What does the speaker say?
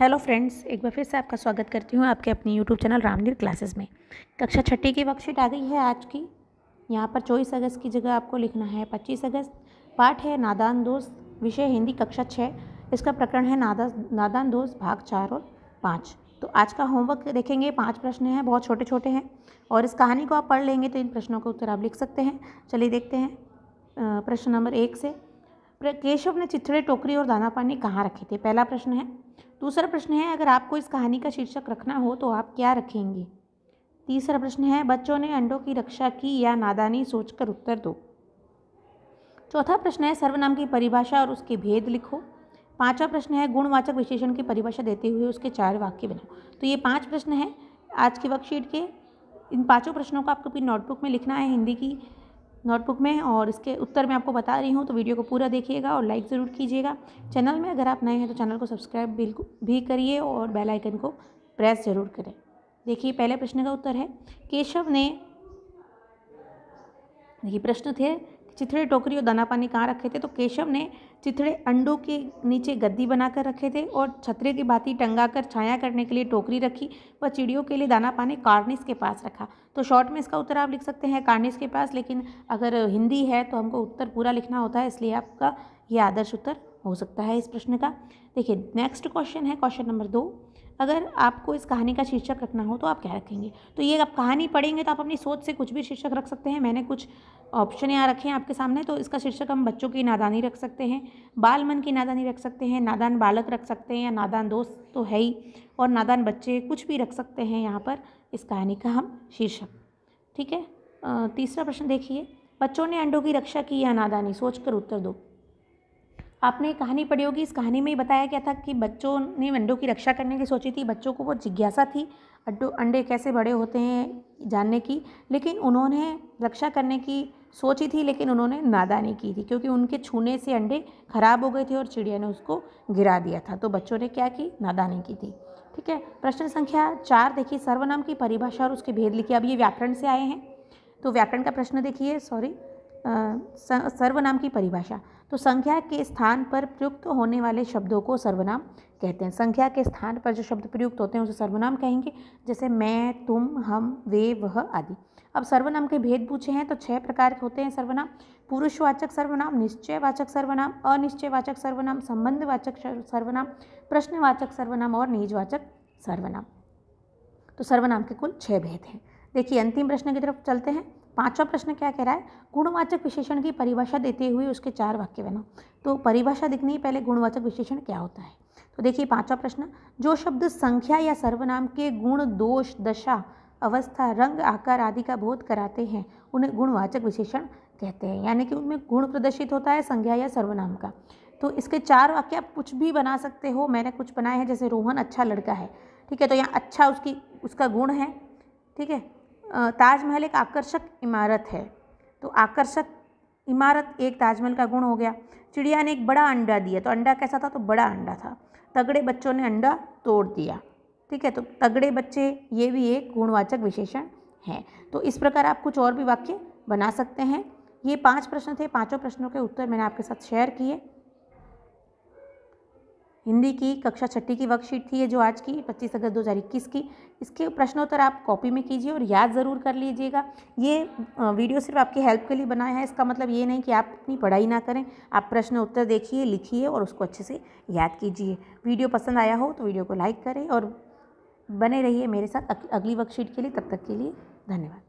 hello friends एक बार फिर से आपका स्वागत करती हूँ आपके अपने यूट्यूब चैनल रामनीर क्लासेस में कक्षा छठी की वर्कशीट आ गई है आज की यहाँ पर चौबीस अगस्त की जगह आपको लिखना है पच्चीस अगस्त पाठ है नादान दोस्त विषय हिंदी कक्षा छः इसका प्रकरण है नादा नादान दोस्त भाग चार और पाँच तो आज का होमवर्क देखेंगे पाँच प्रश्न हैं बहुत छोटे छोटे हैं और इस कहानी को आप पढ़ लेंगे तो इन प्रश्नों का उत्तर आप लिख सकते हैं चलिए देखते हैं प्रश्न नंबर एक से केशव ने चिथड़े टोकरी और दाना पानी कहाँ रखे थे पहला प्रश्न है दूसरा प्रश्न है अगर आपको इस कहानी का शीर्षक रखना हो तो आप क्या रखेंगे तीसरा प्रश्न है बच्चों ने अंडों की रक्षा की या नादानी सोचकर उत्तर दो चौथा प्रश्न है सर्वनाम की परिभाषा और उसके भेद लिखो पांचवा प्रश्न है गुणवाचक विशेषण की परिभाषा देते हुए उसके चार वाक्य बनाओ तो ये पांच प्रश्न हैं आज की वर्कशीट के इन पांचों प्रश्नों को आपको अपनी नोटबुक में लिखना है हिंदी की नोटबुक में और इसके उत्तर मैं आपको बता रही हूँ तो वीडियो को पूरा देखिएगा और लाइक ज़रूर कीजिएगा चैनल में अगर आप नए हैं तो चैनल को सब्सक्राइब भी करिए और बेल आइकन को प्रेस ज़रूर करें देखिए पहले प्रश्न का उत्तर है केशव ने देखिए प्रश्न थे चिथड़े टोकरी और दाना पानी कहाँ रखे थे तो केशव ने चिथड़े अंडों के नीचे गद्दी बनाकर रखे थे और छतरे की भांति टंगा कर छाया करने के लिए टोकरी रखी व चिड़ियों के लिए दाना पानी कार्निस के पास रखा तो शॉर्ट में इसका उत्तर आप लिख सकते हैं कार्निस के पास लेकिन अगर हिंदी है तो हमको उत्तर पूरा लिखना होता है इसलिए आपका ये आदर्श उत्तर हो सकता है इस प्रश्न का देखिए नेक्स्ट क्वेश्चन है क्वेश्चन नंबर दो अगर आपको इस कहानी का शीर्षक रखना हो तो आप क्या रखेंगे तो ये आप कहानी पढ़ेंगे तो आप अपनी सोच से कुछ भी शीर्षक रख सकते हैं मैंने कुछ ऑप्शन यहाँ रखे हैं आपके सामने तो इसका शीर्षक हम बच्चों की नादानी रख सकते हैं बाल मन की नादानी रख सकते हैं नादान बालक रख सकते हैं या नादान दोस्त तो है ही और नादान बच्चे कुछ भी रख सकते हैं यहाँ पर इस कहानी का हम शीर्षक ठीक है तीसरा प्रश्न देखिए बच्चों ने अंडों की रक्षा की या नादानी सोचकर उत्तर दो आपने कहानी पढ़ी होगी इस कहानी में ही बताया गया था कि बच्चों ने अंडों की रक्षा करने की सोची थी बच्चों को वो जिज्ञासा थी अड्डो अंडे कैसे बड़े होते हैं जानने की लेकिन उन्होंने रक्षा करने की सोची थी लेकिन उन्होंने नादानी की थी क्योंकि उनके छूने से अंडे खराब हो गए थे और चिड़िया ने उसको गिरा दिया था तो बच्चों ने क्या की नादानी की थी ठीक है प्रश्न संख्या चार देखिए सर्वनाम की परिभाषा और उसके भेद लिखिए अब ये व्याकरण से आए हैं तो व्याकरण का प्रश्न देखिए सॉरी सर्वनाम की परिभाषा तो संख्या के स्थान पर प्रयुक्त होने वाले शब्दों को सर्वनाम कहते हैं संख्या के स्थान पर जो शब्द प्रयुक्त होते हैं उसे सर्वनाम कहेंगे जैसे मैं तुम हम वे वह आदि अब सर्वनाम के भेद पूछे हैं तो छह प्रकार के होते हैं सर्वनाम पुरुषवाचक सर्वनाम निश्चयवाचक सर्वनाम अनिश्चयवाचक सर्वनाम संबंधवाचक सर्वनाम प्रश्नवाचक सर्वनाम और निजवाचक सर्वनाम तो सर्वनाम के कुल छः भेद हैं देखिए अंतिम प्रश्न की तरफ चलते हैं पांचवा प्रश्न क्या कह रहा है गुणवाचक विशेषण की परिभाषा देते हुए उसके चार वाक्य बनाओ तो परिभाषा ही पहले गुणवाचक विशेषण क्या होता है तो देखिए पांचवा प्रश्न जो शब्द संख्या या सर्वनाम के गुण दोष दशा अवस्था रंग आकार आदि का बोध कराते हैं उन्हें गुणवाचक विशेषण कहते हैं यानी कि उनमें गुण प्रदर्शित होता है संज्ञा या सर्वनाम का तो इसके चार वाक्य आप कुछ भी बना सकते हो मैंने कुछ बनाए हैं जैसे रोहन अच्छा लड़का है ठीक है तो यहाँ अच्छा उसकी उसका गुण है ठीक है ताजमहल एक आकर्षक इमारत है तो आकर्षक इमारत एक ताजमहल का गुण हो गया चिड़िया ने एक बड़ा अंडा दिया तो अंडा कैसा था तो बड़ा अंडा था तगड़े बच्चों ने अंडा तोड़ दिया ठीक है तो तगड़े बच्चे ये भी एक गुणवाचक विशेषण है तो इस प्रकार आप कुछ और भी वाक्य बना सकते हैं ये पांच प्रश्न थे पांचों प्रश्नों के उत्तर मैंने आपके साथ शेयर किए हिंदी की कक्षा छठी की वर्कशीट थी ये जो आज की 25 अगस्त 2021 की इसके प्रश्नोत्तर आप कॉपी में कीजिए और याद ज़रूर कर लीजिएगा ये वीडियो सिर्फ आपकी हेल्प के लिए बनाया है इसका मतलब ये नहीं कि आप अपनी पढ़ाई ना करें आप प्रश्न उत्तर देखिए लिखिए और उसको अच्छे से याद कीजिए वीडियो पसंद आया हो तो वीडियो को लाइक करें और बने रहिए मेरे साथ अगली वर्कशीट के लिए तब तक के लिए धन्यवाद